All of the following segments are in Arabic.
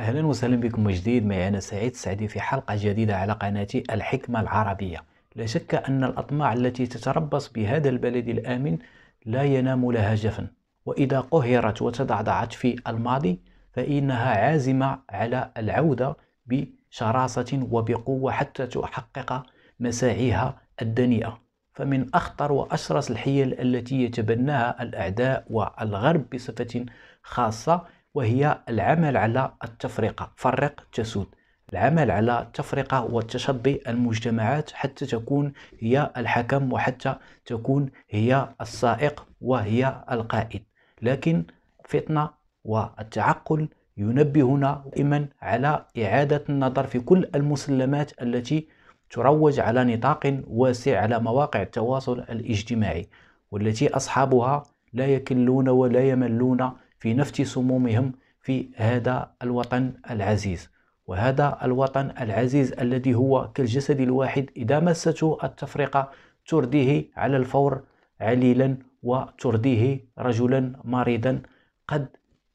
اهلا وسهلا بكم من جديد معي انا سعيد سعدي في حلقه جديده على قناتي الحكمه العربيه لا شك ان الاطماع التي تتربص بهذا البلد الامن لا ينام لها جفن واذا قهرت وتضعضعت في الماضي فانها عازمه على العوده بشراسه وبقوه حتى تحقق مساعيها الدنيئه فمن اخطر واشرس الحيل التي يتبناها الاعداء والغرب بصفه خاصه وهي العمل على التفرقة فرق تسود العمل على التفرقة وتشظي المجتمعات حتى تكون هي الحكم وحتى تكون هي السائق وهي القائد لكن فتنة والتعقل ينبهنا دائما على إعادة النظر في كل المسلمات التي تروج على نطاق واسع على مواقع التواصل الاجتماعي والتي أصحابها لا يكلون ولا يملون في نفث سمومهم في هذا الوطن العزيز وهذا الوطن العزيز الذي هو كالجسد الواحد إذا مسته التفرقة ترديه على الفور عليلا وترديه رجلا مريضا قد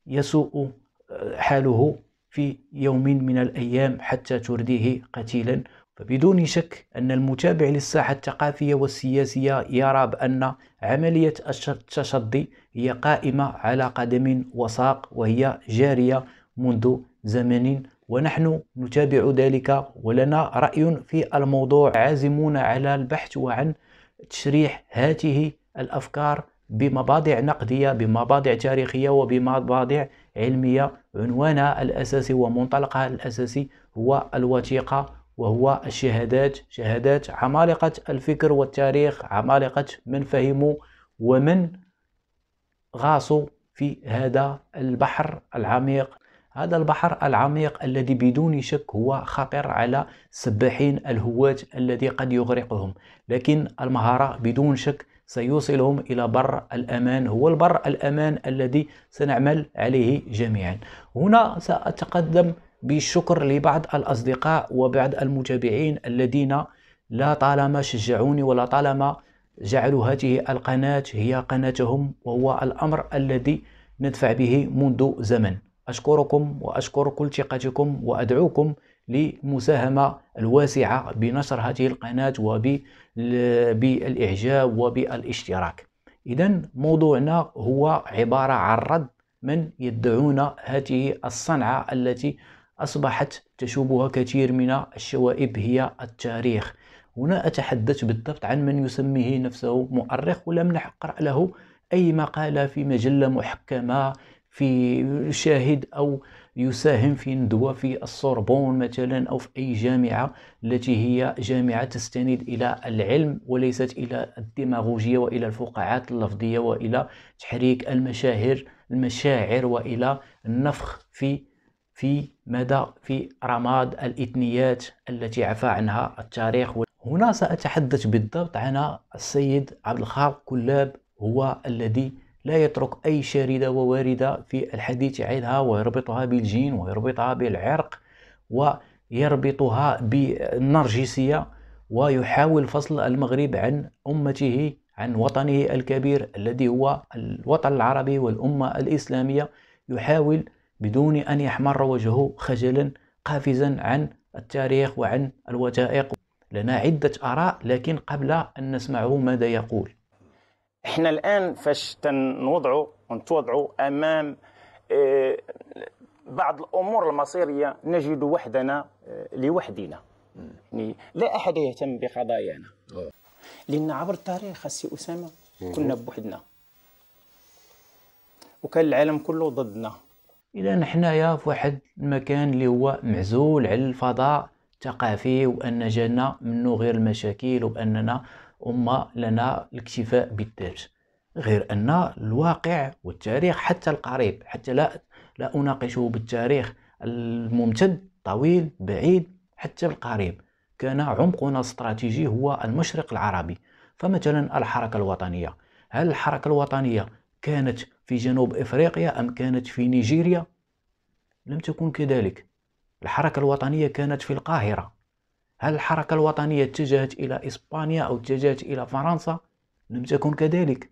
يسوء آه، حاله في يوم من الأيام حتى ترديه قتيلا فبدون شك أن المتابع للساحة الثقافية والسياسية يرى بأن عملية التشدي هي قائمة على قدم وساق وهي جارية منذ زمن ونحن نتابع ذلك ولنا رأي في الموضوع عازمون على البحث وعن تشريح هاته الأفكار بمبادئ نقدية بمبادئ تاريخية وبمبادئ علمية عنوانها الأساسي ومنطلقها الأساسي هو الوثيقة وهو الشهادات شهادات عمالقة الفكر والتاريخ عمالقة من فهموا ومن غاصوا في هذا البحر العميق هذا البحر العميق الذي بدون شك هو خطر على السباحين الهواة الذي قد يغرقهم لكن المهارة بدون شك سيوصلهم إلى بر الأمان هو البر الأمان الذي سنعمل عليه جميعا هنا سأتقدم بالشكر لبعض الأصدقاء وبعض المتابعين الذين لا طالما شجعوني ولا طالما جعلوا هذه القناة هي قناتهم وهو الأمر الذي ندفع به منذ زمن أشكركم وأشكر كل ثقتكم وأدعوكم للمساهمة الواسعة بنشر هذه القناة وبالإعجاب وبالاشتراك إذا موضوعنا هو عبارة عن رد من يدعون هذه الصنعة التي أصبحت تشوبها كثير من الشوائب هي التاريخ هنا أتحدث بالضبط عن من يسميه نفسه مؤرخ ولم نقرأ له أي مقالة في مجلة محكمة في شاهد أو يساهم في ندوة في السوربون مثلا أو في أي جامعة التي هي جامعة تستند إلى العلم وليست إلى الديماغوجية وإلى الفقاعات اللفظية وإلى تحريك المشاهر المشاعر وإلى النفخ في في مدى في رماد الإثنيات التي عفى عنها التاريخ هنا سأتحدث بالضبط عن السيد عبد الخالق كلاب هو الذي لا يترك أي شاردة وواردة في الحديث عنها ويربطها بالجين ويربطها بالعرق ويربطها بالنرجسية ويحاول فصل المغرب عن أمته عن وطنه الكبير الذي هو الوطن العربي والأمة الإسلامية يحاول بدون أن يحمر وجهه خجلا قافزا عن التاريخ وعن الوثائق لنا عدة آراء لكن قبل أن نسمعه ماذا يقول احنا الآن فاش تنوضعوا ونتوضعوا أمام آه، بعض الأمور المصيرية نجد وحدنا آه، لوحدنا يعني لا أحد يهتم بقضايانا لأن عبر التاريخ السي أسامة كنا بوحدنا وكان العالم كله ضدنا اذا حنايا في واحد المكان اللي هو معزول على الفضاء الثقافي وان جانا منه غير المشاكل واننا أمة لنا الاكتفاء بالذات غير ان الواقع والتاريخ حتى القريب حتى لا لا اناقشه بالتاريخ الممتد طويل بعيد حتى القريب كان عمقنا الاستراتيجي هو المشرق العربي فمثلا الحركه الوطنيه هل الحركه الوطنيه كانت في جنوب افريقيا ام كانت في نيجيريا لم تكن كذلك الحركة الوطنية كانت في القاهرة هل الحركة الوطنية اتجهت إلى إسبانيا أو اتجهت إلى فرنسا؟ لم تكن كذلك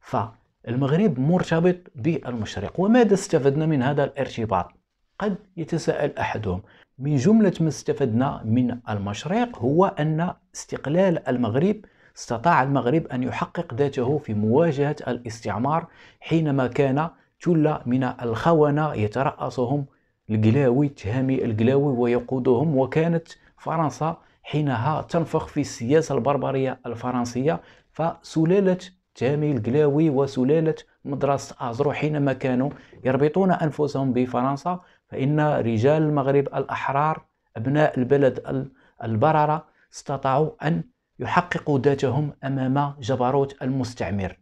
فالمغرب مرتبط بالمشرق وماذا استفدنا من هذا الارتباط؟ قد يتساءل أحدهم من جملة ما استفدنا من المشرق هو أن استقلال المغرب استطاع المغرب أن يحقق ذاته في مواجهة الاستعمار حينما كان ثلة من الخونة يترأسهم القلاوي تهامي القلاوي ويقودهم وكانت فرنسا حينها تنفخ في السياسة البربرية الفرنسية فسلالة تامي القلاوي وسلالة مدرسة أزرو حينما كانوا يربطون أنفسهم بفرنسا فإن رجال المغرب الأحرار أبناء البلد البررة استطاعوا أن يحققوا ذاتهم أمام جبروت المستعمر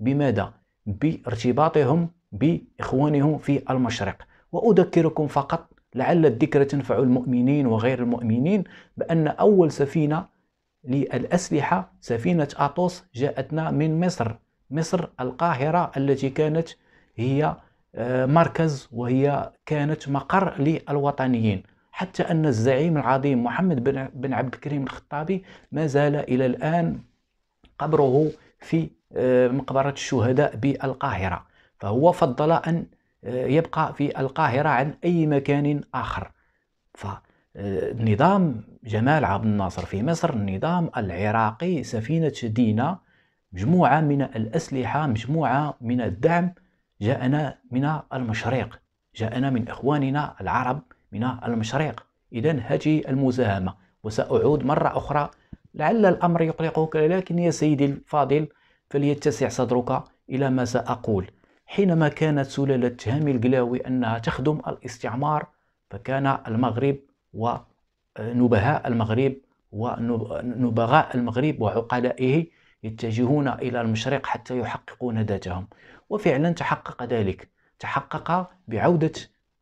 بماذا؟ بارتباطهم بإخوانهم في المشرق وأذكركم فقط لعل الذكر تنفع المؤمنين وغير المؤمنين بأن أول سفينة للأسلحة سفينة أطوس جاءتنا من مصر مصر القاهرة التي كانت هي آه، مركز وهي كانت مقر للوطنيين حتى أن الزعيم العظيم محمد بن عبد الكريم الخطابي ما زال إلى الآن قبره في آه، مقبرة الشهداء بالقاهرة فهو فضل أن يبقى في القاهرة عن أي مكان آخر فالنظام آه، جمال عبد الناصر في مصر النظام العراقي سفينة دينا مجموعة من الأسلحة مجموعة من الدعم جاءنا من المشرق جاءنا من إخواننا العرب من المشرق إذا هذه المساهمة وسأعود مرة أخرى لعل الأمر يقلقك لكن يا سيدي الفاضل فليتسع صدرك إلى ما سأقول حينما كانت سلالة هامي القلاوي أنها تخدم الاستعمار فكان المغرب ونبهاء آه، المغرب ونبغاء المغرب وعقلائه يتجهون إلى المشرق حتى يحققوا ذاتهم وفعلا تحقق ذلك تحقق بعودة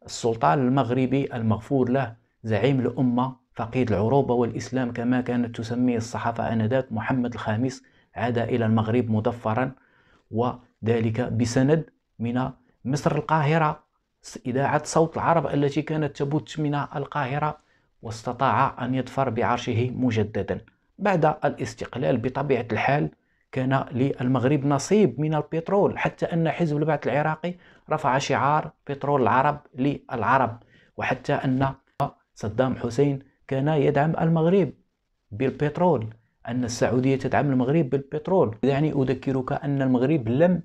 السلطان المغربي المغفور له زعيم الأمة فقيد العروبة والإسلام كما كانت تسميه الصحافة آنذاك محمد الخامس عاد إلى المغرب مدفرا وذلك بسند من مصر القاهرة إذاعة صوت العرب التي كانت تبث من القاهرة واستطاع أن يظفر بعرشه مجددا بعد الاستقلال بطبيعة الحال كان للمغرب نصيب من البترول حتى أن حزب البعث العراقي رفع شعار بترول العرب للعرب وحتى أن صدام حسين كان يدعم المغرب بالبترول أن السعودية تدعم المغرب بالبترول يعني أذكرك أن المغرب لم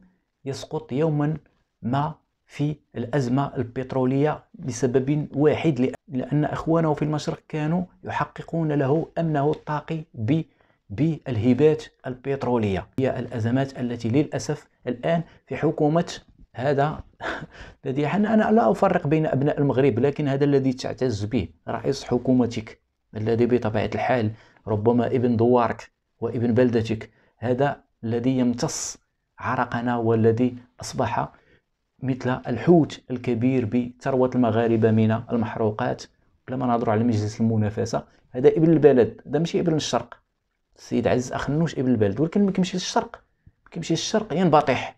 يسقط يوما ما في الأزمة البترولية لسبب واحد لأن أخوانه في المشرق كانوا يحققون له أمنه الطاقي ب بالهبات البترولية هي الأزمات التي للأسف الآن في حكومة هذا الذي أنا لا أفرق بين أبناء المغرب لكن هذا الذي تعتز به رئيس حكومتك الذي بطبيعة الحال ربما ابن دوارك وابن بلدتك هذا الذي يمتص عرقنا والذي أصبح مثل الحوت الكبير بثروة المغاربة من المحروقات بلا ما نهضروا على مجلس المنافسة هذا ابن البلد هذا ماشي ابن الشرق السيد عز أخنوش ابن البلد ولكن ما كيمشي للشرق ما كيمشي للشرق ينبطح يعني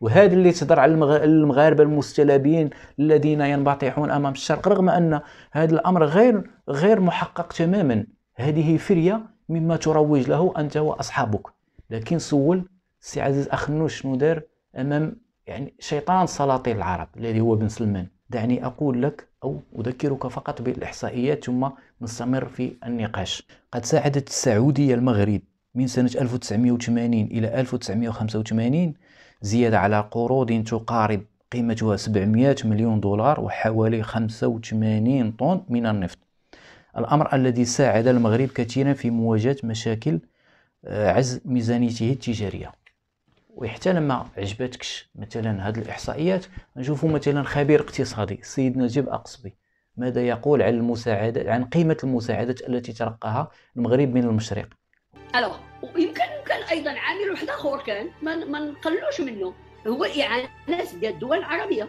وهذا اللي تهضر على المغاربه المستلابين الذين ينبطحون امام الشرق رغم ان هذا الامر غير غير محقق تماما هذه فريه مما تروج له انت واصحابك لكن سول سي عزيز أخنوش شنو دار أمام يعني شيطان سلاطين العرب الذي هو بن سلمان دعني أقول لك أو أذكرك فقط بالإحصائيات ثم نستمر في النقاش قد ساعدت السعودية المغرب من سنة 1980 إلى 1985 زيادة على قروض تقارب قيمتها 700 مليون دولار وحوالي 85 طن من النفط الأمر الذي ساعد المغرب كثيرا في مواجهة مشاكل آه، عز ميزانيته التجارية وحتى لما عجبتكش مثلا هاد الاحصائيات نشوفوا مثلا خبير اقتصادي السيد نجيب اقصبي ماذا يقول عن المساعدات عن قيمه المساعدات التي تلقاها المغرب من المشرق الو ويمكن كان ايضا عامل واحد اخر كان ما من نقلوش منه هو اعانه ديال الدول العربيه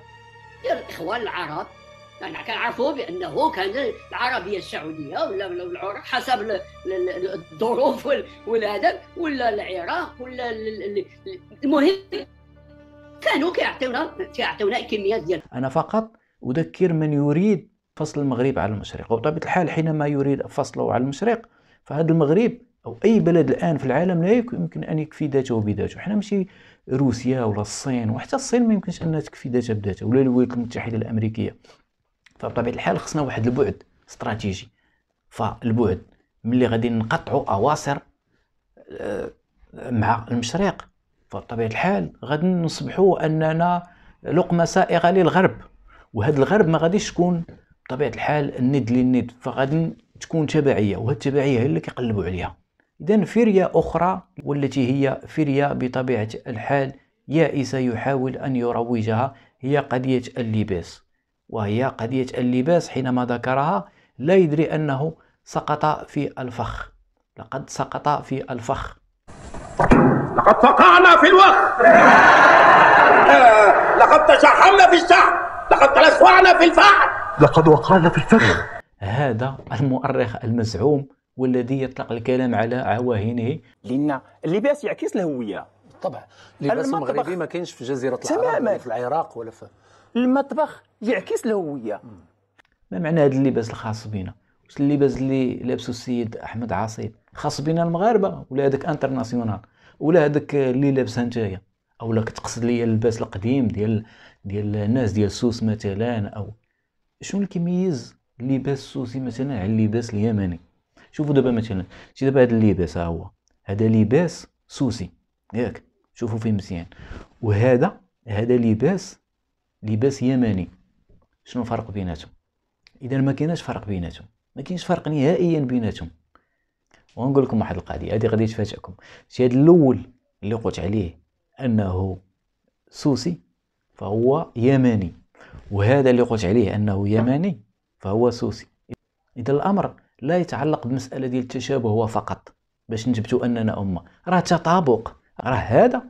ديال الاخوان العرب يعني كنعرفوا بانه كان العربيه السعوديه ولا العراق حسب الظروف والهذا ولا العراق ولا المهم كانوا كيعطيونا كيعطيونا كميات ديال انا فقط اذكر من يريد فصل المغرب على المشرق وبطبيعه الحال حينما يريد فصله على المشرق فهذا المغرب او اي بلد الان في العالم لا يمكن ان يكفي ذاته بذاته حنا ماشي روسيا ولا الصين وحتى الصين ما يمكنش انها تكفي ذاتها بذاتها ولا الولايات المتحده الامريكيه فبطبيعه الحال خصنا واحد البعد استراتيجي فالبعد ملي غادي نقطعوا اواصر آه، مع المشرق فبطبيعه الحال غادي نصبحوا اننا لقمه سائغه للغرب وهذا الغرب ما غاديش تكون بطبيعه الحال الند للند فغادي تكون تبعيه وهاد التبعيه هي اللي كيقلبوا عليها اذا فريه اخرى والتي هي فريه بطبيعه الحال يائسه يحاول ان يروجها هي قضيه اللباس وهي قضية اللباس حينما ذكرها لا يدري أنه سقط في الفخ لقد سقط في الفخ لقد فقعنا في الوقت لقد تشحمنا في الشعب لقد تلسوعنا في الفخ لقد وقعنا في الفخ هذا المؤرخ المزعوم والذي يطلق الكلام على عواهنه لأن اللباس يعكس الهوية طبعا لباس مغربي ما كاينش في جزيره العرب ولا في العراق ولا في المطبخ يعكس الهويه ما معنى هذا اللباس الخاص بنا واش اللباس اللي لابسه السيد احمد عاصي خاص بنا المغاربه ولا هذاك انترناسيونال ولا هذاك اللي لابسها نتايا او لا كتقصد لي اللباس القديم ديال ديال الناس ديال سوس مثلا او شنو اللي كيميز اللباس السوسي مثلا على اللباس اليمني شوفوا دابا مثلا شي دابا هذا اللباس ها هو هذا لباس سوسي ياك شوفوا فيه مزيان وهذا هذا لباس لباس يمني شنو الفرق بيناتهم اذا ما كاينش فرق بيناتهم ما كاينش فرق نهائيا بيناتهم ونقول لكم واحد القضيه هذه غادي تفاجئكم الشيء الاول اللي قلت عليه انه سوسي فهو يمني وهذا اللي قلت عليه انه يمني فهو سوسي اذا الامر لا يتعلق بمساله ديال التشابه هو فقط باش نثبتوا اننا امه راه تطابق راه هذا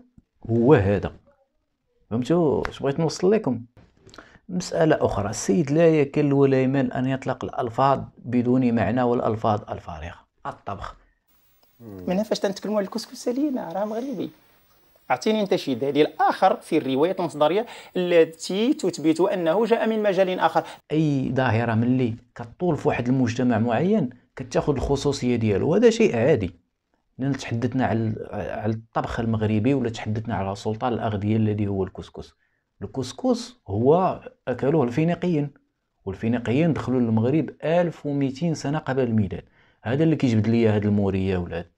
هو هذا فهمتوا اش بغيت نوصل لكم مسألة أخرى السيد لا يكل ولا يمل أن يطلق الألفاظ بدون معنى والألفاظ الفارغة الطبخ من فاش تنتكلموا على الكسكس لينا راه مغربي اعطيني انت شي دليل اخر في الروايات المصدريه التي تثبت انه جاء من مجال اخر اي ظاهره ملي كطول في واحد المجتمع معين كتاخذ الخصوصيه ديالو وهذا شيء عادي لان تحدثنا على على الطبخ المغربي ولا تحدثنا على سلطان الاغذيه الذي هو الكسكس الكسكس هو اكلوه الفينيقيين والفينيقيين دخلوا للمغرب 1200 سنه قبل الميلاد هذا اللي كيجبد ليا هاد الموري ولاد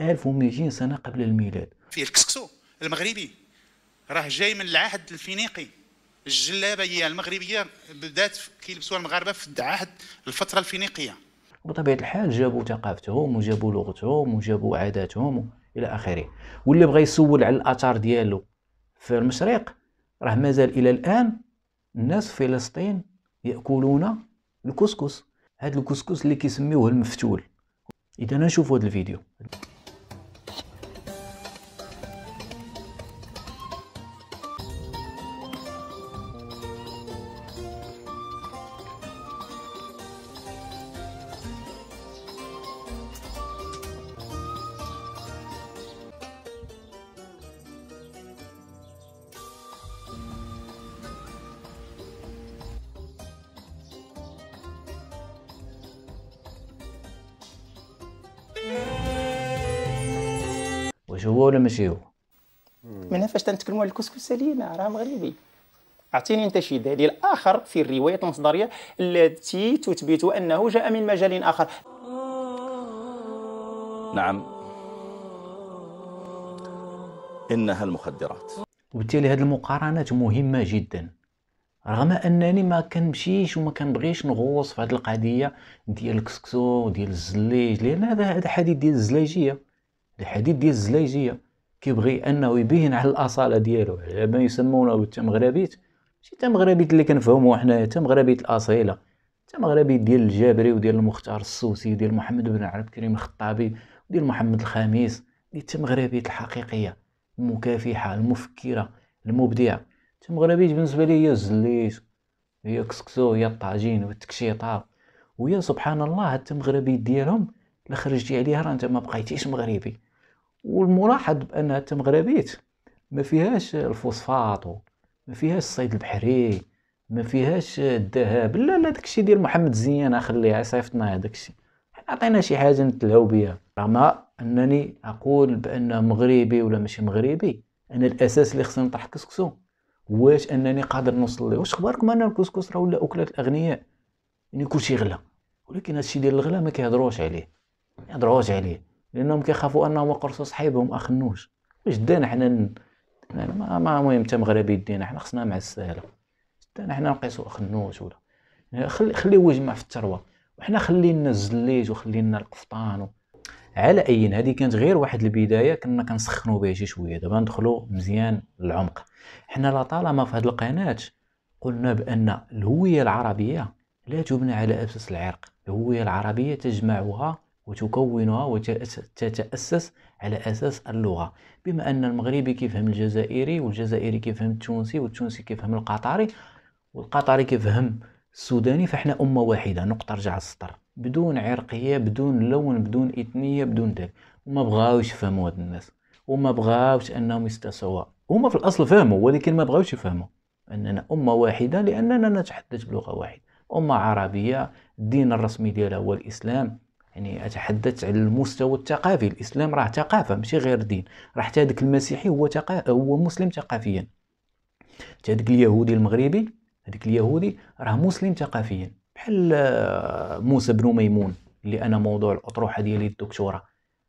1200 سنه قبل الميلاد فيه الكسكسو المغربي راه جاي من العهد الفينيقي الجلابيه المغربيه بدات كيلبسوها المغاربه في العهد الفتره الفينيقيه وبطبيعه الحال جابوا ثقافتهم وجابوا لغتهم وجابوا عاداتهم الى اخره واللي بغى يسول على الاثار ديالو في المشرق راه مازال الى الان الناس في فلسطين ياكلون الكسكس هذا الكسكس اللي كيسميوه المفتول اذا نشوفوا هذا الفيديو واش هو ولا ماشي هو من فاش تنتكلموا على الكسكس لينا راه مغربي اعطيني انت شي دليل اخر في الروايات المصدريه التي تثبت انه جاء من مجال اخر نعم انها المخدرات وبالتالي هذه المقارنات مهمه جدا رغم انني ما كنمشيش وما كنبغيش نغوص في هذه القضيه ديال الكسكسو وديال الزليج لان هذا هذا حديث ديال الزليجيه الحديد ديال الزلايجيه كيبغي انه يبين على الاصاله ديالو على ما يسمونه بالتمغربيت ماشي التمغربيت اللي كنفهموه حنايا التمغربيت الاصيله التمغربيت ديال الجابري وديال المختار السوسي وديال محمد بن عبد الكريم الخطابي وديال محمد الخامس ديال التمغربيت الحقيقيه المكافحه المفكره المبدعه التمغربيت بالنسبه لي هي الزليج هي كسكسو هي الطاجين والتكشيطه ويا سبحان الله التمغربيت ديالهم لخرجتي خرجتي عليها راه انت ما بقيتيش مغربي والملاحظ بانها التمغربيت ما فيهاش الفوسفاط ما فيهاش الصيد البحري ما فيهاش الذهب لا لا داكشي ديال محمد زيان خليه صيفطنا داكشي عطينا شي حاجه نتلهو بها رغم انني اقول بان مغربي ولا ماشي مغربي انا الاساس اللي خصني نطرح كسكسو واش انني قادر نوصل ليه واش خباركم ان الكسكس راه ولا اكله الاغنياء يعني كلشي غلا ولكن هادشي ديال الغلا ما كيهضروش عليه ما يهضروش عليه لانهم كيخافوا انهم يقرصوا صحيبهم اخنوش واش دانا حنا ن... ما مهم حتى مغربي دينا حنا خصنا مع السهله دانا حنا نقيسوا اخنوش ولا خلي خليه يجمع في الثروه وحنا خلينا الزليج وخلينا القفطان و... على اي هذه كانت غير واحد البدايه كنا كنسخنوا بها شي شويه دابا ندخلوا مزيان العمق حنا لطالما في هذه القناه قلنا بان الهويه العربيه لا تبنى على اساس العرق الهويه العربيه تجمعها وتكونها وتتأسس على أساس اللغة بما أن المغربي كيفهم الجزائري والجزائري كيفهم التونسي والتونسي كيفهم القطري والقطري كيفهم السوداني فاحنا أمة واحدة نقطة رجع السطر بدون عرقية بدون لون بدون إثنية بدون ذلك وما بغاوش يفهموا هاد الناس وما بغاوش أنهم يستسوا هما في الأصل فهموا ولكن ما بغاوش يفهموا أننا أمة واحدة لأننا نتحدث بلغة واحدة أمة عربية الدين الرسمي ديالها هو الإسلام يعني اتحدث على المستوى الثقافي الاسلام راه ثقافه ماشي غير دين راه حتى هذاك المسيحي هو تقا... هو مسلم ثقافيا حتى هذاك اليهودي المغربي هذاك اليهودي راه مسلم ثقافيا بحال آه، موسى بن ميمون اللي انا موضوع الاطروحه ديالي الدكتوراه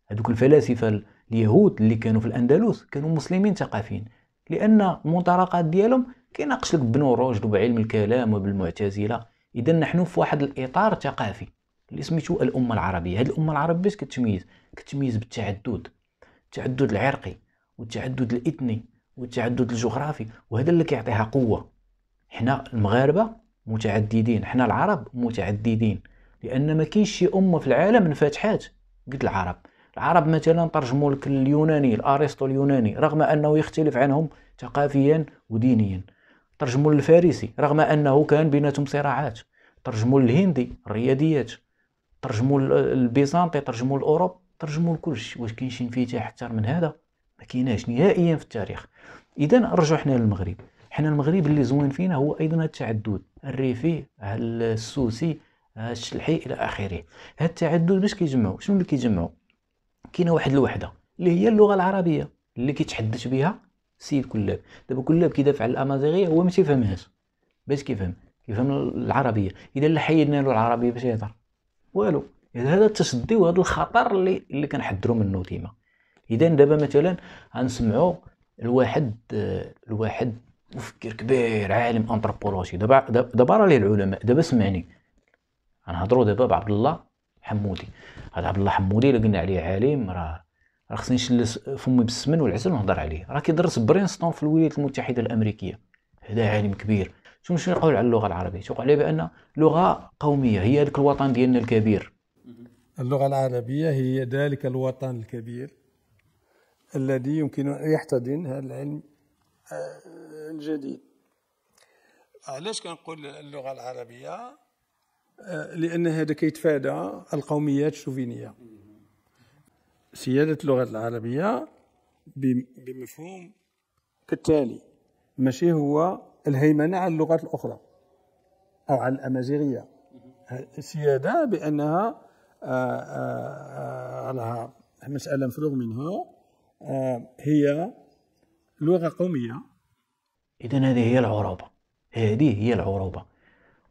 هذوك الفلاسفه اليهود اللي كانوا في الاندلس كانوا مسلمين ثقافيين لان المطرقات ديالهم كيناقش لك بن رشد وبعلم الكلام وبالمعتزله اذا نحن في واحد الاطار ثقافي اللي سميتو الامه العربيه هذه الامه العربيه باش كتميز كتميز بالتعدد التعدد العرقي والتعدد الاثني والتعدد الجغرافي وهذا اللي كيعطيها قوه حنا المغاربه متعددين حنا العرب متعددين لان ما كاينش شي امه في العالم انفتحات قد العرب العرب مثلا ترجموا لك اليوناني الارسطو اليوناني رغم انه يختلف عنهم ثقافيا ودينيا ترجموا للفارسي رغم انه كان بيناتهم صراعات ترجموا للهندي الرياضيات ترجموا البيزنطي ترجموا الاوروب ترجموا لكلشي واش كاين شي انفتاح اكثر من هذا ما كايناش نهائيا في التاريخ اذا نرجعوا حنا للمغرب حنا المغرب اللي زوين فينا هو ايضا التعدد الريفي السوسي الشلحي الى اخره هذا التعدد باش كيجمعوا شنو اللي كيجمعوا كاينه واحد الوحده اللي هي اللغه العربيه اللي كيتحدث بها السيد كلاب دابا كلاب كيدافع على الامازيغيه هو ما تيفهمهاش باش كيفهم كيفهم العربيه اذا لا حيدنا له العربيه باش يهضر والو يعني هذا التشدي وهذا الخطر اللي اللي كنحذروا منه ديما اذا دابا مثلا غنسمعوا الواحد الواحد مفكر كبير عالم انثروبولوجي دابا دابا راه ليه العلماء دابا سمعني غنهضروا دابا بعبد الله حمودي هذا عبد الله حمودي اللي قلنا عليه عالم راه راه خصني نشلس فمي بالسمن والعسل ونهضر عليه راه كيدرس برينستون في الولايات المتحده الامريكيه هذا عالم كبير شنو شنو يقول على اللغه العربيه؟ تقول عليه بان لغه قوميه هي ذاك الوطن ديالنا الكبير. اللغه العربيه هي ذلك الوطن الكبير الذي يمكن ان يحتضن هذا العلم آه، الجديد. علاش كنقول اللغه العربيه؟ آه، لان هذا كيتفادى القوميات الشوفينيه. سياده اللغه العربيه بمفهوم كالتالي ماشي هو الهيمنة على اللغات الأخرى أو على الأمازيغية سيادة بأنها آه، آه، آه، على مسألة مفروغ منها هي لغة قومية إذا هذه هي العروبة هذه هي العروبة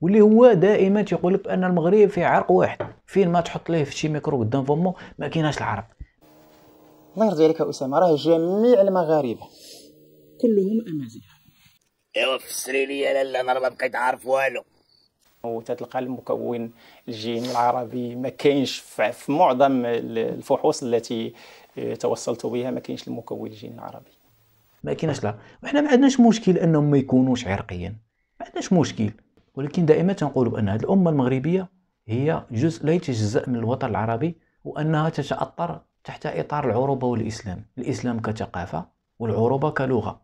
واللي هو دائما تيقول لك بان المغرب في عرق واحد فين ما تحط ليه في شي ميكرو قدام فمو ما كيناش العرق الله يرضي عليك اسامه راه جميع المغاربه كلهم امازيغ ايوا فسري لي لالا انا ما بقيت عارف والو وتتلقى المكون الجيني العربي ما كاينش في معظم الفحوص التي آه، توصلت بها ما كاينش المكون الجيني العربي ما كاينش لا وحنا ما عندناش مشكل انهم ما يكونوش عرقيا ما عندناش مشكل ولكن دائما تنقول بان هذه الامه المغربيه هي جزء لا يتجزا من الوطن العربي وانها تتاثر تحت اطار العروبه والاسلام الاسلام كثقافه والعروبه كلغه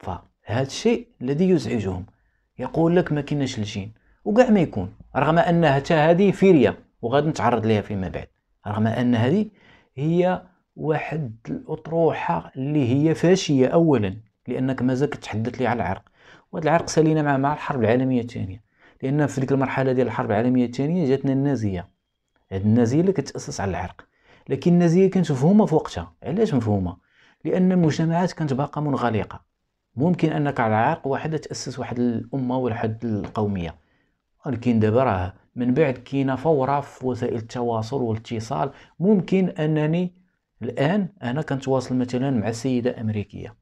ف هذا الشيء الذي يزعجهم يقول لك ما كناش الجين وكاع ما يكون رغم ان حتى هذه فيريا وغادي نتعرض لها فيما بعد رغم ان هذه هي واحد الاطروحه اللي هي فاشيه اولا لانك مازال كتحدث لي على العرق وهذا العرق سالينا مع مع الحرب العالميه الثانيه لان في ديك المرحله ديال الحرب العالميه الثانيه جاتنا النازيه هاد النازيه اللي كتاسس على العرق لكن النازيه كانت مفهومه في وقتها علاش مفهومه لان المجتمعات كانت باقا منغلقه ممكن انك على عرق واحد تاسس واحد الامه واحد القوميه ولكن دابا راه من بعد كينا فوره في وسائل التواصل والاتصال ممكن انني الان انا كنتواصل مثلا مع سيده امريكيه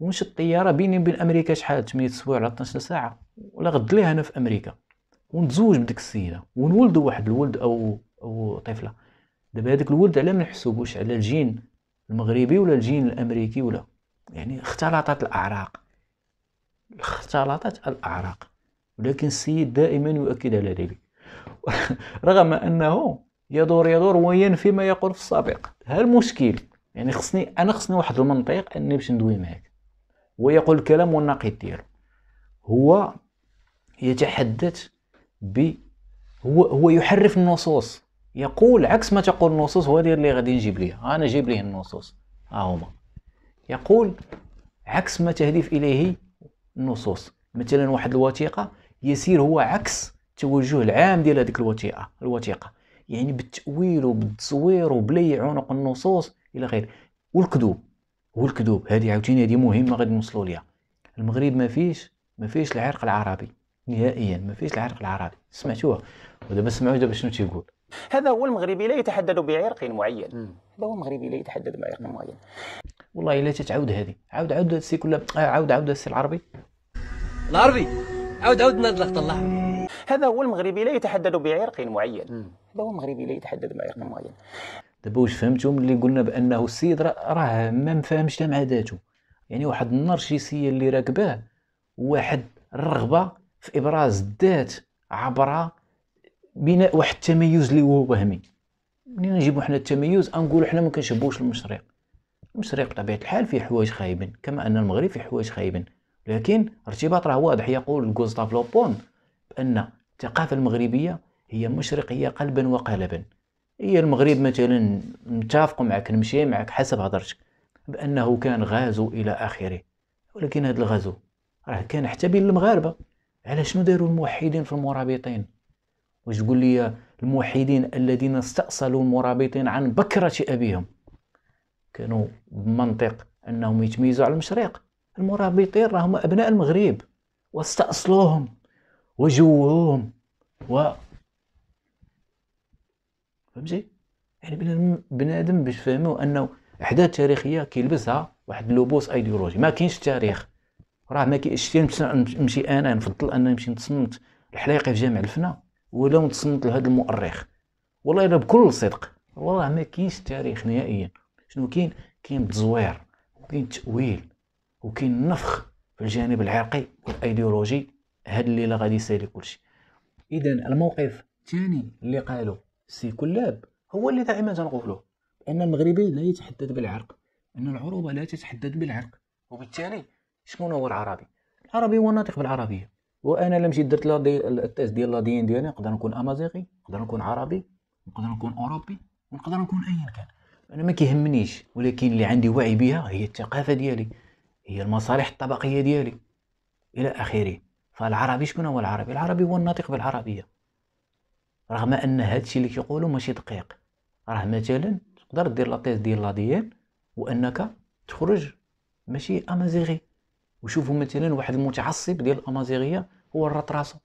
ومشي الطياره بيني وبين امريكا شحال 8 سوايع ولا 12 ساعه ولا غد ليها انا في امريكا ونتزوج بديك السيده ونولد واحد الولد او او طفله دابا هذاك الولد على ما نحسبوش على الجين المغربي ولا الجين الامريكي ولا يعني اختلطت الأعراق اختلطت الأعراق ولكن السيد دائما يؤكد على ذلك رغم أنه يدور يدور وينفي ما يقول في السابق هذا المشكل يعني خصني أنا خصني واحد المنطق أني باش ندوي معاك هو يقول الكلام والنقيض ديالو هو يتحدث ب هو هو يحرف النصوص يقول عكس ما تقول النصوص هو اللي غادي نجيب ليه انا جيب ليه النصوص ها هما يقول عكس ما تهدف إليه النصوص مثلا واحد الوثيقة يسير هو عكس التوجه العام ديال هذيك الوثيقه الوثيقه يعني بالتاويل وبالتصوير وبلي عنق النصوص الى غير والكذوب والكذوب هذه عاوتاني هذه مهمه غادي نوصلوا ليها المغرب ما فيش ما فيش العرق العربي نهائيا ما فيش العرق العربي سمعتوها ودابا سمعوا دابا شنو تيقول هذا هو المغربي لا يتحدد بعرق معين هذا هو المغربي لا يتحدد بعرق معين والله الا تتعاود هذه عاود عاود السي كل آه، عاود عاود السي العربي العربي عاود عاود اللقطه الله هذا هو المغربي لا يتحدد بعرق معين هذا هو المغربي لا يتحدد بعرق معين دابا واش فهمتم اللي قلنا بانه السيد راه ما فاهمش تام عاداته يعني واحد النرجسيه اللي راكباه واحد الرغبه في ابراز الذات عبر بناء واحد التميز اللي هو وهمي منين نجيبو حنا التميز غنقولو حنا ما المشرق المشرق بطبيعه الحال فيه حوايج خايبين كما ان المغرب فيه حوايج خايبين لكن ارتباط راه واضح يقول غوستاف لوبون بان الثقافه المغربيه هي مشرقيه قلبا وقالبا هي المغرب مثلا متفق معك نمشي معك حسب هضرتك بانه كان غازو الى اخره ولكن هذا الغزو راه كان حتى بين المغاربه على شنو داروا الموحدين في المرابطين واش تقول لي الموحدين الذين استأصلوا المرابطين عن بكرة أبيهم كانوا بمنطق أنهم يتميزوا على المشرق المرابطين راهم أبناء المغرب واستأصلوهم وجوهم و فهمتي يعني بنادم باش فهموا انه احداث تاريخيه كيلبسها واحد اللبوس ايديولوجي ما كاينش التاريخ راه ما كاينش نمشي انا نفضل انني نمشي نتصنت الحلايقه في جامع الفنا ولا متصنت لهذا المؤرخ والله الا بكل صدق والله ما كاينش تاريخ نهائيا شنو كاين كاين تزوير وكاين تاويل وكاين نفخ في الجانب العرقي والايديولوجي هاد الليله غادي يسالي كلشي اذا الموقف الثاني اللي قالو سي كلاب هو اللي دائما تنقولو ان المغربي لا يتحدد بالعرق ان العروبه لا تتحدد بالعرق وبالتالي شكون هو العربي العربي هو الناطق بالعربيه وانا الا مشيت درت التيست ديال لادين ديالي نقدر نكون امازيغي نقدر نكون عربي نقدر نكون اوروبي ونقدر نكون ايا كان انا ما كيهمنيش ولكن اللي عندي وعي بها هي الثقافه ديالي هي المصالح الطبقيه ديالي الى اخره فالعربي شكون هو العربي العربي هو الناطق بالعربيه رغم ان هادشي اللي كيقولوا ماشي دقيق راه مثلا تقدر دير لا تيز ديال لاديان وانك تخرج ماشي امازيغي وشوفوا مثلا واحد المتعصب ديال الامازيغيه هو رط راسه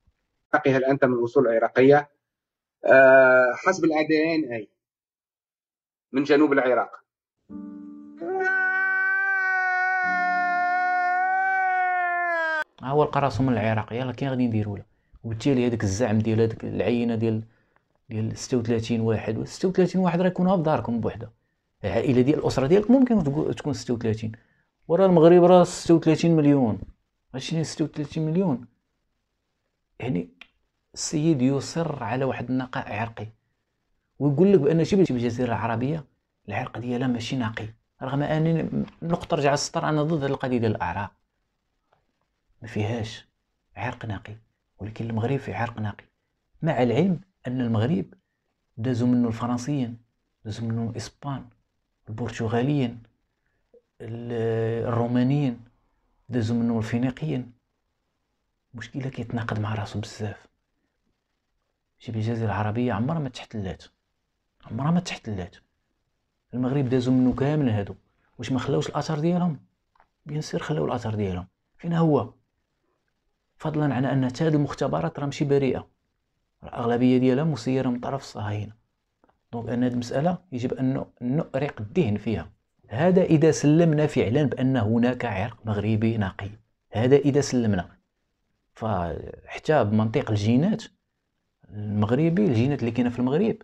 هل انت من اصول عراقيه أه حسب العديان اي من جنوب العراق ها هو لقى راسو من العراق يلا كي غادي نديرو له وبالتالي هذاك الزعم ديال هذيك العينه ديال ديال 36 واحد و 36 واحد راه يكونوا في داركم بوحده العائله ديال الاسره ديالك ممكن تكون 36 ورا المغرب راه 36 مليون ماشي 36 مليون يعني السيد يصر على واحد النقاء عرقي ويقول لك بان شبه الجزيره العربيه العرق ديالها ماشي نقي رغم انني نقطه رجع السطر انا ضد القضيه ديال الاعراق ما فيهاش عرق نقي ولكن المغرب فيه عرق نقي مع العلم ان المغرب دازوا منه الفرنسيين دازوا منه الاسبان البرتغاليين الرومانيين دازو منو الفينيقيين مشكله كيتناقض مع راسو بزاف شبه الجزيره العربيه عمرها ما تحتلات عمرها ما تحتلات المغرب دازو منو كامل هادو واش ما خلاوش الاثر ديالهم بيان سير خلاو الاثر ديالهم فين هو فضلا على ان حتى هاد المختبرات راه ماشي بريئه الاغلبيه ديالها مسيره من طرف الصهاينه دونك ان هاد المساله يجب ان نؤرق الذهن فيها هذا إذا سلمنا فعلا بأن هناك عرق مغربي نقي هذا إذا سلمنا فحتى بمنطق الجينات المغربي الجينات اللي كاينه في المغرب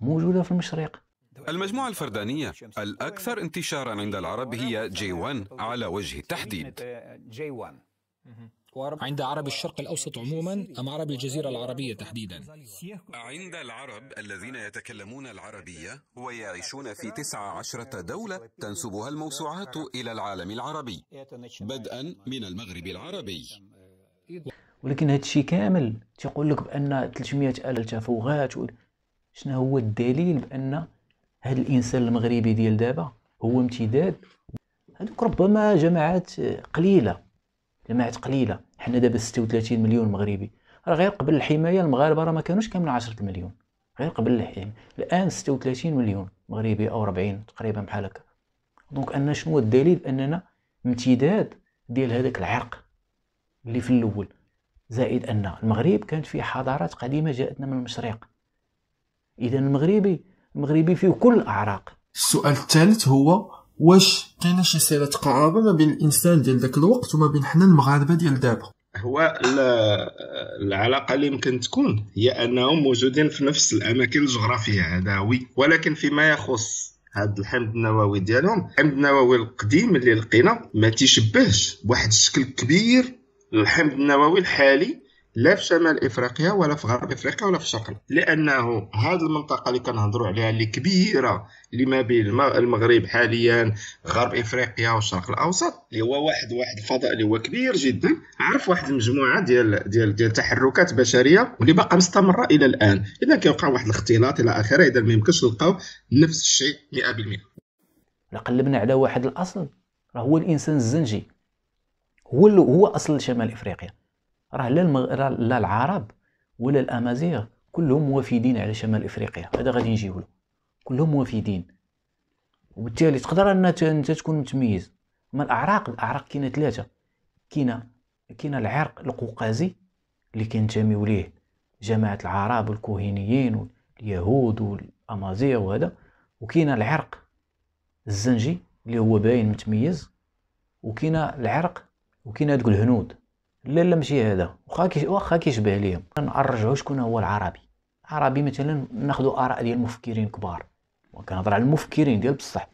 موجوده في المشرق المجموعة الفردانية الأكثر انتشارا عند العرب هي جي 1 على وجه التحديد عند عرب الشرق الأوسط عموما أم عرب الجزيرة العربية تحديدا عند العرب الذين يتكلمون العربية ويعيشون في تسعة عشرة دولة تنسبها الموسوعات إلى العالم العربي بدءا من المغرب العربي ولكن هذا الشيء كامل تيقول لك بان 300 الف تفوغات و... شنو هو الدليل بان هذا الانسان المغربي ديال دابا هو امتداد هذوك ربما جماعات قليله جماعات قليله حنا دابا 36 مليون مغربي راه غير قبل الحمايه المغاربه راه ما كانوش كاملين 10 مليون غير قبل الحمايه الان 36 مليون مغربي او 40 تقريبا بحال هكا دونك ان شنو الدليل اننا امتداد ديال هذاك العرق اللي في الاول زائد ان المغرب كانت فيه حضارات قديمه جاءتنا من المشرق اذا المغربي المغربي فيه كل الاعراق السؤال الثالث هو واش كاينه شي صله قرابه ما بين الانسان ديال ذاك الوقت وما بين حنا المغاربه ديال دابا هو العلاقه اللي يمكن تكون هي انهم موجودين في نفس الاماكن الجغرافيه هذا وي ولكن فيما يخص هذا الحمض النووي ديالهم الحمض النووي القديم اللي لقينا ما تيشبهش بواحد الشكل كبير الحمض النووي الحالي لا في شمال افريقيا ولا في غرب افريقيا ولا في الشرق لانه هذه المنطقه اللي كنهضروا عليها اللي كبيره اللي ما بين المغرب حاليا غرب افريقيا والشرق الاوسط اللي هو واحد واحد الفضاء اللي هو كبير جدا عرف واحد المجموعه ديال ديال ديال تحركات بشريه واللي باقا مستمره الى الان اذا كيوقع واحد الاختلاط الى اخره اذا ما يمكنش نلقاو نفس الشيء 100% قلبنا على واحد الاصل راه هو الانسان الزنجي هو هو اصل شمال افريقيا راه لا المغ... لا العرب ولا الامازيغ كلهم وافدين على شمال افريقيا هذا غادي نجيو له كلهم وافدين وبالتالي تقدر ان انت تكون متميز ما الاعراق الاعراق كاينه ثلاثه كاينه كاينه العرق القوقازي اللي كينتميو ليه جماعه العرب والكوهينيين واليهود والامازيغ وهذا وكاينه العرق الزنجي اللي هو باين متميز وكاينه العرق وكاينه هذوك الهنود لا لا ماشي هذا واخا واخا كيشبه ليا نرجعوا شكون هو العربي العربي مثلا ناخذ اراء ديال المفكرين كبار وكنهضر على المفكرين ديال بصح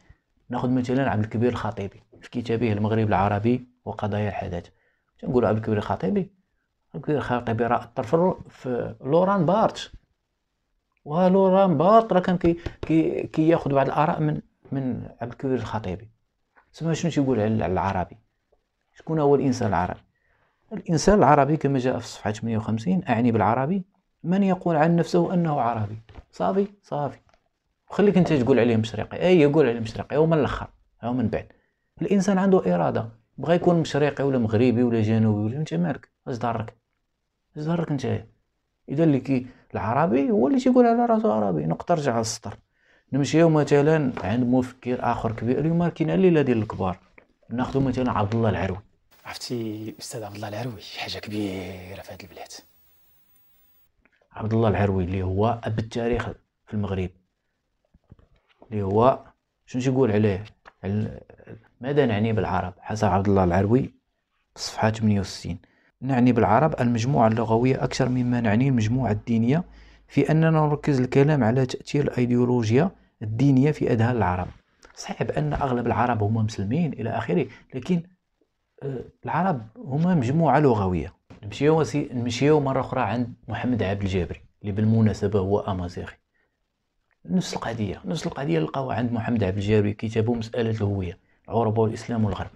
ناخذ مثلا عبد الكبير الخطيبي في كتابه المغرب العربي وقضايا الحداث تنقولوا عبد الكبير الخطيبي عبد الكبير الخطيبي راه اثر في لوران بارت ولوران بارت راه كان كي كي بعض الاراء من من عبد الكبير الخطيبي تسمى شنو تيقول على العربي شكون هو الانسان العربي الإنسان العربي كما جاء في صفحة 58 أعني بالعربي من يقول عن نفسه أنه عربي صافي صافي خليك أنت تقول عليه مشرقي أي يقول عليه مشرقي أو من الآخر أو من بعد الإنسان عنده إرادة بغى يكون مشرقي ولا مغربي ولا جنوبي ولا أنت مالك اش ضرك اش ضرك أنت إذا اللي كي العربي هو اللي تيقول على راسو عربي نقطة رجع للسطر نمشيو مثلا عند مفكر آخر كبير اليوم كاين الليلة ديال الكبار ناخذ مثلا عبد الله العروي عرفتي استاذ عبد الله العروي حاجه كبيره في هذه البلاد عبد الله العروي اللي هو اب التاريخ في المغرب اللي هو شنو تيقول عليه ماذا نعني بالعرب حسب عبد الله العروي صفحه 68 نعني بالعرب المجموعة اللغوية أكثر مما نعني المجموعة الدينية في أننا نركز الكلام على تأثير الأيديولوجيا الدينية في أذهان العرب صحيح بأن أغلب العرب هم مسلمين إلى آخره لكن العرب هما مجموعه لغويه نمشيو سي نمشيو مره اخرى عند محمد عبد الجابري اللي بالمناسبه هو امازيغي نفس القضيه نفس القضيه لقاوها عند محمد عبد الجابري كتابو مساله الهويه العرب والاسلام والغرب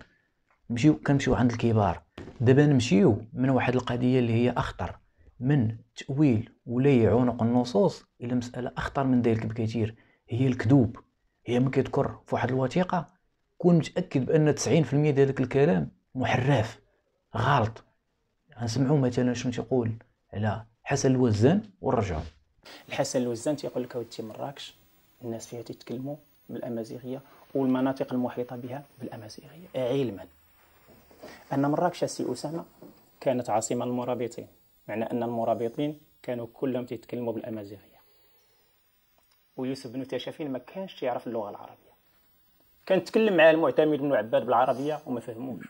نمشيو كنمشيو عند الكبار دابا نمشيو من واحد القضيه اللي هي اخطر من تاويل ولا عنق النصوص الى مساله اخطر من ذلك بكثير هي الكذوب هي ما كتكر في واحد الوثيقه كون متاكد بان 90% ديال الكلام محرف غلط غنسمعوا مثلا شنو تيقول على حسن الوزان ونرجعوا الحسن الوزان تيقول لك اودي مراكش الناس فيها تيتكلموا بالامازيغيه والمناطق المحيطه بها بالامازيغيه علما ان مراكش السي اسامه كانت عاصمه للمرابطين معنى ان المرابطين كانوا كلهم تيتكلموا بالامازيغيه ويوسف بن تاشفين ما كانش يعرف اللغه العربيه كان تكلم مع المعتمد بن عباد بالعربيه وما فهموش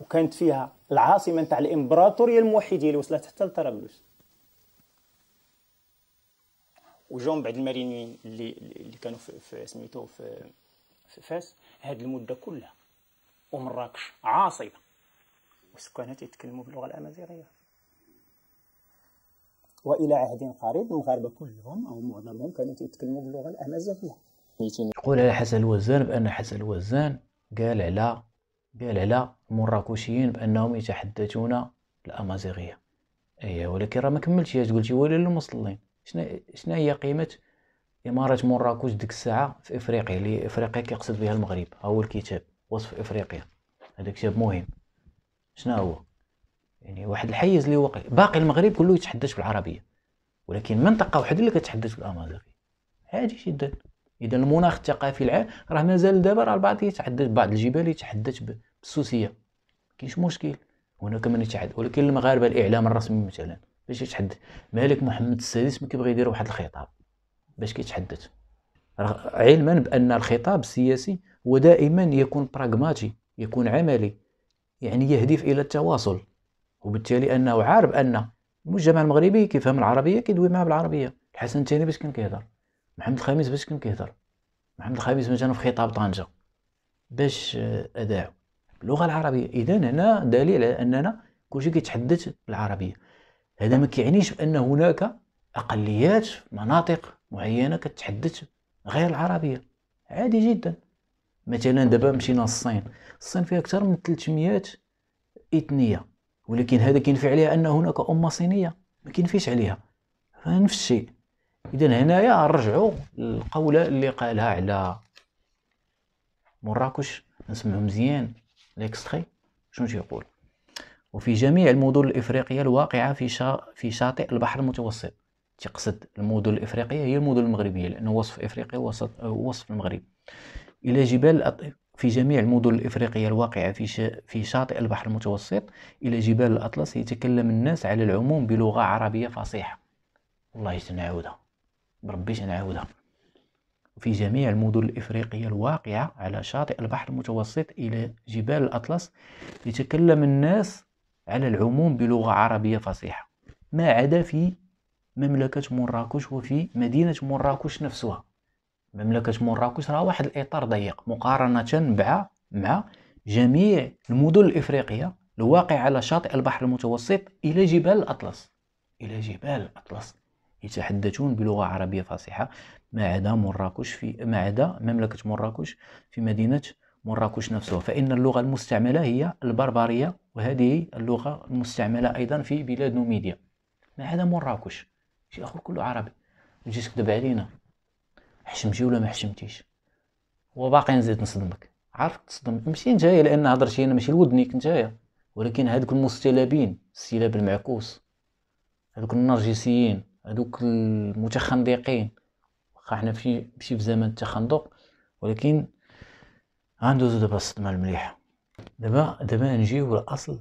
وكانت فيها العاصمه نتاع الامبراطوريه الموحديه اللي وصلت حتى لطرابلس وجون بعد المارينيين اللي اللي كانوا في, في سميتو في, في فاس هذه المده كلها ومراكش عاصمه وسكانها تيتكلموا باللغه الامازيغيه والى عهد قريب المغاربه كلهم او معظمهم كانوا تيتكلموا باللغه الامازيغيه يقول على حسن الوزان بان حسن الوزان قال على قال على المراكشيين بانهم يتحدثون الامازيغيه اي ولكن راه ما كملتيهاش قلتي ولا للمصلين شنو شنو هي قيمه اماره مراكش ديك الساعه في افريقيا اللي افريقيا كيقصد بها المغرب ها هو الكتاب وصف افريقيا هذا كتاب مهم شنو هو يعني واحد الحيز اللي واقع باقي المغرب كله يتحدث بالعربيه ولكن منطقه واحده اللي كتحدث بالامازيغيه عادي جدا اذا المناخ الثقافي العام راه مازال دابا راه البعض يتحدث بعض الجبال يتحدث السوسيه كاينش مشكل هنا كمان يتحد ولكن المغاربه الاعلام الرسمي مثلا باش يتحدث مالك محمد السادس ما كيبغي يدير واحد الخطاب باش كيتحدث علما بان الخطاب السياسي هو دائما يكون براغماتي يكون عملي يعني يهدف الى التواصل وبالتالي انه عارف ان المجتمع المغربي كيفهم العربيه كيدوي معاه بالعربيه الحسن الثاني باش كان كيهضر محمد الخامس باش كان كيهضر محمد الخامس مثلا في خطاب طنجه باش آه، اداعو اللغه العربيه اذا هنا دليل على اننا كلشي كيتحدث بالعربيه هذا ما كيعنيش بان هناك اقليات مناطق معينه كتحدث غير العربيه عادي جدا مثلا دابا مشينا للصين الصين فيها اكثر من 300 اثنيه ولكن هذا كينفي عليها ان هناك امه صينيه ما كينفيش عليها نفس الشيء اذا هنايا نرجعوا للقوله اللي قالها على مراكش نسمعوا مزيان ليكستري شنو تيقول وفي جميع المدن الإفريقية الواقعة في شا... في شاطئ البحر المتوسط تقصد المدن الإفريقية هي المدن المغربية لأنه وصف إفريقيا وسط وصف المغرب إلى جبال الأط... في جميع المدن الإفريقية الواقعة في ش... في شاطئ البحر المتوسط إلى جبال الأطلس يتكلم الناس على العموم بلغة عربية فصيحة والله تنعودها بربي تنعودها في جميع المدن الإفريقية الواقعة على شاطئ البحر المتوسط إلى جبال الأطلس يتكلم الناس على العموم بلغة عربية فصيحة ما عدا في مملكة مراكش وفي مدينة مراكش نفسها مملكة مراكش راه واحد الإطار ضيق مقارنة مع مع جميع المدن الإفريقية الواقعة على شاطئ البحر المتوسط إلى جبال الأطلس إلى جبال الأطلس يتحدثون بلغة عربية فصيحة ما عدا مراكش في ما عدا مملكة مراكش في مدينة مراكش نفسها فإن اللغة المستعملة هي البربرية وهذه اللغة المستعملة أيضا في بلاد نوميديا ما عدا مراكش شي آخر كله عربي تجي تكذب علينا حشمتي ولا ما حشمتيش وباقي نزيد نصدمك عارف تصدم ماشي نتايا لان هضرتي انا ماشي لودنيك نتايا ولكن هادوك المستلابين السلاب المعكوس هادوك النرجسيين هادوك المتخندقين حنا في ماشي في زمن التخندق ولكن غندوزو دابا الصدمه المليحه دابا دابا نجيو الاصل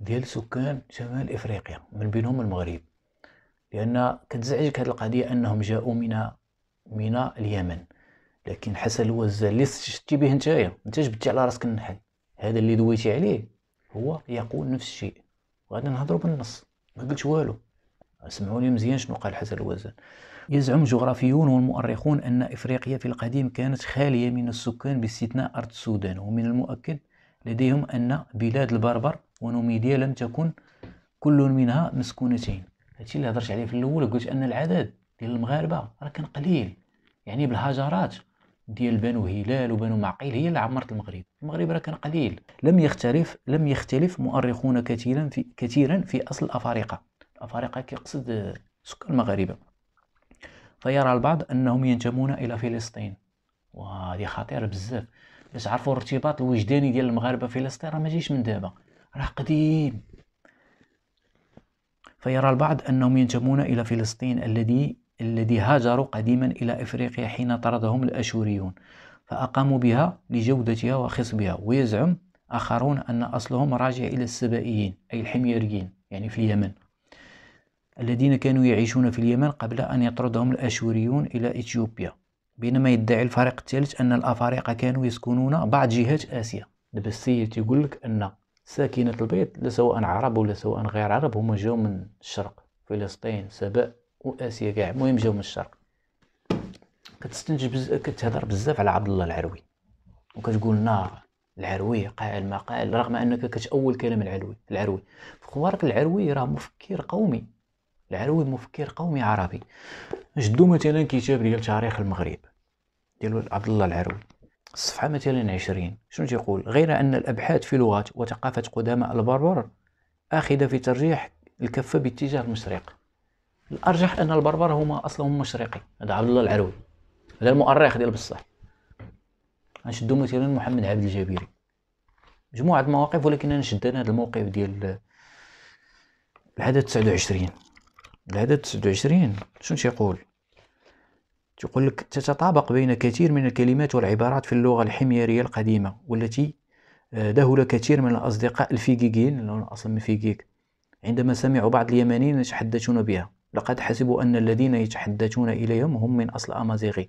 ديال سكان شمال افريقيا من بينهم المغرب لان كتزعجك هذه القضيه انهم جاءوا من من اليمن لكن حسن الوزه اللي شتي به نتايا انت جبتي على راسك النحل هذا اللي دويتي عليه هو يقول نفس الشيء وغادي نهضروا بالنص ما قلتش والو سمعوني مزيان شنو قال حسن الوزن يزعم جغرافيون والمؤرخون أن إفريقيا في القديم كانت خالية من السكان باستثناء أرض السودان ومن المؤكد لديهم أن بلاد البربر ونوميديا لم تكن كل منها مسكونتين هادشي اللي هضرت عليه في الأول قلت أن العدد ديال المغاربة راه كان قليل يعني بالهجرات ديال بنو هلال وبنو معقيل هي اللي عمرت المغرب المغرب راه كان قليل لم يختلف لم يختلف مؤرخون كثيرا في كثيرا في أصل أفارقة أفارقة كيقصد سكان المغاربة فيرى البعض أنهم ينتمون إلى فلسطين وهذه خطيرة بزاف باش عرفوا الارتباط الوجداني ديال المغاربة فلسطين راه ماجيش من دابا راه قديم فيرى البعض أنهم ينتمون إلى فلسطين الذي الذي هاجروا قديما إلى إفريقيا حين طردهم الأشوريون فأقاموا بها لجودتها وخصبها ويزعم آخرون أن أصلهم راجع إلى السبائيين أي الحميريين يعني في اليمن الذين كانوا يعيشون في اليمن قبل أن يطردهم الأشوريون إلى إثيوبيا بينما يدعي الفريق الثالث أن الأفارقة كانوا يسكنون بعض جهات آسيا دابا السيد تيقول لك أن ساكنة البيض لا سواء عرب ولا سواء غير عرب هما جاو من الشرق فلسطين سبأ وآسيا كاع المهم جاو من الشرق كتستنتج بز... كتهضر بزاف على عبد الله العروي وكتقول نار العروي قائل ما قائل رغم انك كتاول كلام العروي العروي في خوارق العروي راه مفكر قومي العلوي مفكر قومي عربي جدو مثلا كتاب ديال تاريخ المغرب ديال عبد الله العروي الصفحه مثلا عشرين شنو تيقول غير ان الابحاث في لغات وثقافه قدماء البربر أخذ في ترجيح الكفه باتجاه المشرق الارجح ان البربر هما اصلهم مشرقي هذا عبد الله العروي هذا المؤرخ ديال بصح نشدو مثلا محمد عبد الجبيري مجموعه مواقف ولكن انا شدنا هذا الموقف ديال العدد 29 العدد 29 شنو تيقول تقول لك تتطابق بين كثير من الكلمات والعبارات في اللغة الحميرية القديمة والتي آه، دهل كثير من الأصدقاء الفيجيجيين لأن أصلا من فيجيك عندما سمعوا بعض اليمنيين يتحدثون بها لقد حسبوا أن الذين يتحدثون إليهم هم من أصل أمازيغي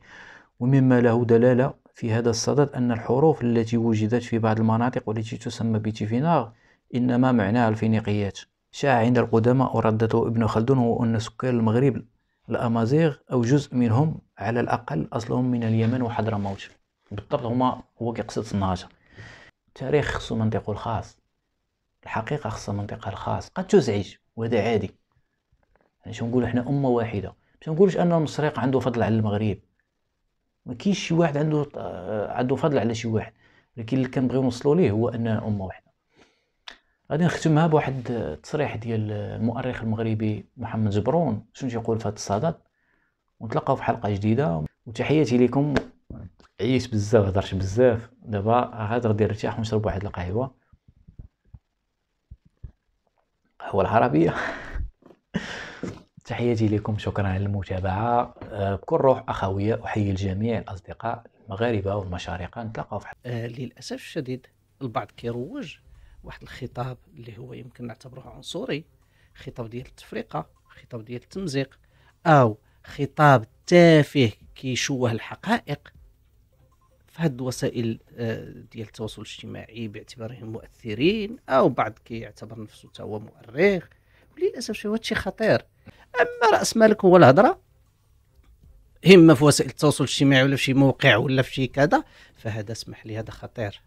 ومما له دلالة في هذا الصدد أن الحروف التي وجدت في بعض المناطق والتي تسمى بتيفيناغ إنما معناها الفينيقيات شاع عند القدماء وردته ابن خلدون هو أن سكان المغرب الأمازيغ أو جزء منهم على الأقل أصلهم من اليمن وحضرموت بالضبط هما هو كيقصد صناجة التاريخ خصو منطقه الخاص الحقيقة خصها منطقة الخاص قد تزعج وهذا عادي يعني شنو نقولو حنا أمة واحدة باش نقولش أن المصريق عنده فضل على المغرب ما كاينش شي واحد عنده آه، عنده فضل على شي واحد لكن اللي كنبغيو نوصلوا ليه هو أننا أمة واحدة غادي نختمها بواحد التصريح ديال المؤرخ المغربي محمد جبرون شنو تيقول في هذا الصدد ونتلاقاو في حلقه جديده وتحياتي لكم عييت بزاف هضرت بزاف دابا عاد غادي نرتاح ونشرب واحد القهوه قهوه العربيه تحياتي لكم شكرا على المتابعه آه، بكل روح اخويه احيي الجميع الاصدقاء المغاربه والمشارقه نتلاقاو في حلقه آه، للاسف الشديد البعض كيروج واحد الخطاب اللي هو يمكن نعتبره عنصري خطاب ديال التفرقه خطاب ديال التمزيق او خطاب تافه كيشوه الحقائق فهاد الوسائل آه، ديال التواصل الاجتماعي باعتبارهم مؤثرين او بعض كيعتبر نفسه حتى هو مؤرخ وللاسف شي هادشي خطير اما راس مالك هو الهضره اما في وسائل التواصل الاجتماعي ولا في شي موقع ولا في شي كذا فهذا اسمح لي هذا خطير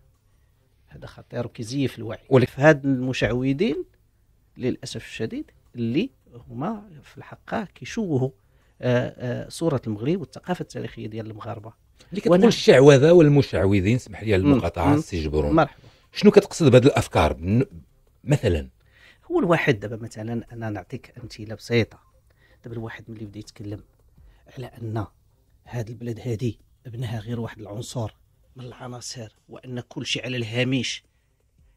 هذا خطير وكيزيف في الوعي هاد المشعوذين للاسف الشديد اللي هما في الحقيقه كيشوهوا آه، آه، صوره المغرب والثقافه التاريخيه ديال المغاربه اللي كتقول الشعوذه والمشعوذين اسمح لي المقاطعه السي جبرون مرحبا شنو كتقصد بهذه الافكار مثلا هو الواحد دابا مثلا انا نعطيك امثله بسيطه دابا الواحد ملي بدا يتكلم على ان هذه البلاد هذه ابنها غير واحد العنصر من العناصر وان كل شيء على الهامش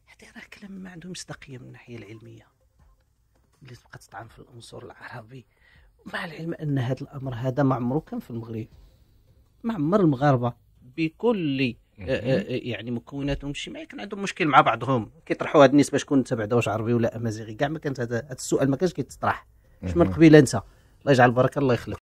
حتى راه كلام ما عنده مصداقيه من الناحيه العلميه اللي تبقى تطعن في العنصر العربي مع العلم ان هذا الامر هذا ما عمره كان في المغرب ما عمر المغاربه بكل آه، آه، يعني مكوناتهم ما كان عندهم مشكل مع بعضهم كيطرحوا هذه النسبه شكون تبع واش عربي ولا امازيغي كاع ما كانت هذا السؤال ما كانش كيتطرح اش من قبيله انت الله يجعل البركه الله يخلق